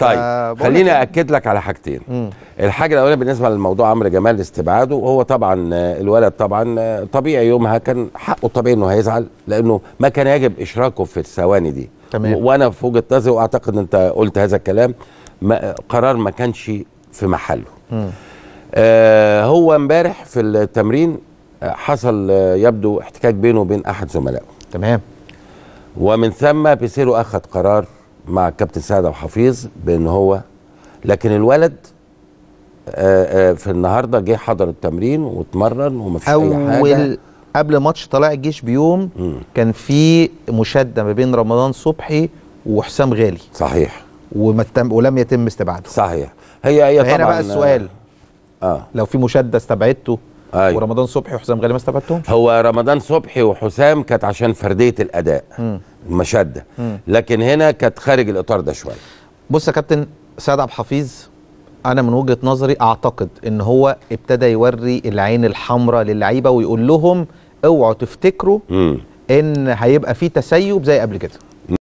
طيب خليني يعني. اكد لك على حاجتين مم. الحاجه الاولى بالنسبه للموضوع عمرو جمال استبعاده هو طبعا الولد طبعا طبيعي يومها كان حقه الطبيعي انه هيزعل لانه ما كان يجب اشراكه في الثواني دي تمام. وانا في وجهه نظري واعتقد انت قلت هذا الكلام ما قرار ما كانش في محله آه هو امبارح في التمرين آه، حصل آه، يبدو احتكاك بينه وبين احد زملائه تمام ومن ثم بيسيرو اخذ قرار مع الكابتن سعد ابو حفيظ بان هو لكن الولد آآ آه، آآ آه، في النهارده جه حضر التمرين واتمرن ومفيش اي حاجه قبل ماتش طلائع الجيش بيوم مم. كان في مشاده ما بين رمضان صبحي وحسام غالي صحيح ومتم ولم يتم استبعاده صحيح هي هي طبعا هنا آه، بقى السؤال اه لو في مشاده استبعدته أيوة. ورمضان صبحي وحسام غالي ما استبعدتهمش هو رمضان صبحي وحسام كانت عشان فرديه الاداء مم. مشده لكن هنا كانت خارج الاطار ده شويه بص يا كابتن سيد عبد الحفيظ انا من وجهه نظري اعتقد ان هو ابتدى يوري العين الحمراء للعيبه ويقول لهم اوعوا تفتكروا مم. ان هيبقى في تسيب زي قبل كده